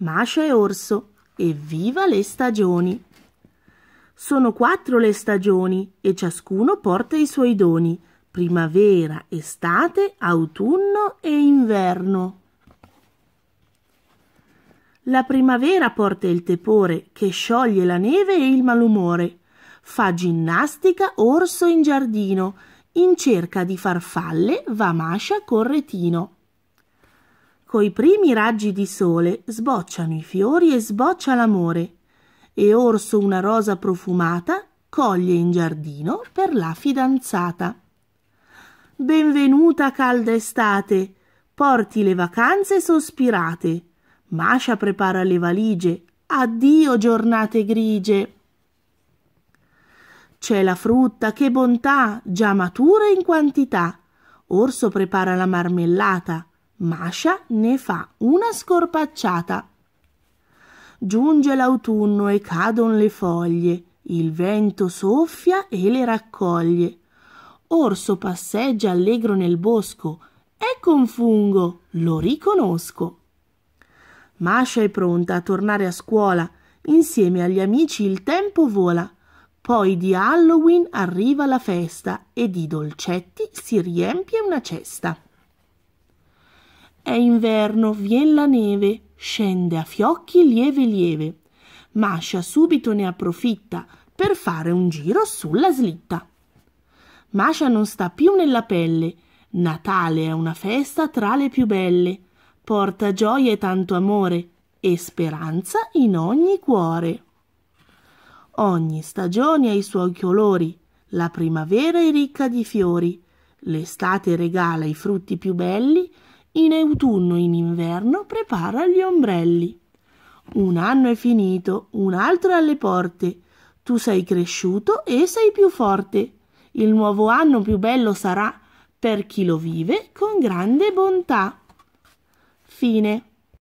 Mascia e Orso, evviva le stagioni! Sono quattro le stagioni e ciascuno porta i suoi doni, primavera, estate, autunno e inverno. La primavera porta il tepore che scioglie la neve e il malumore. Fa ginnastica orso in giardino, in cerca di farfalle va mascia retino. Coi primi raggi di sole sbocciano i fiori e sboccia l'amore, e orso una rosa profumata coglie in giardino per la fidanzata. Benvenuta calda estate, porti le vacanze sospirate, Mascia prepara le valigie, addio giornate grigie. C'è la frutta, che bontà, già matura in quantità, Orso prepara la marmellata, Masha ne fa una scorpacciata. Giunge l'autunno e cadono le foglie, il vento soffia e le raccoglie. Orso passeggia allegro nel bosco. Ecco un fungo, lo riconosco. Masha è pronta a tornare a scuola. Insieme agli amici il tempo vola. Poi di Halloween arriva la festa e di dolcetti si riempie una cesta. È inverno, vien la neve, scende a fiocchi lieve lieve. Mascia subito ne approfitta per fare un giro sulla slitta. Mascia non sta più nella pelle, Natale è una festa tra le più belle, porta gioia e tanto amore e speranza in ogni cuore. Ogni stagione ha i suoi colori, la primavera è ricca di fiori, l'estate regala i frutti più belli in autunno, in inverno, prepara gli ombrelli. Un anno è finito, un altro è alle porte. Tu sei cresciuto e sei più forte. Il nuovo anno più bello sarà per chi lo vive con grande bontà. Fine.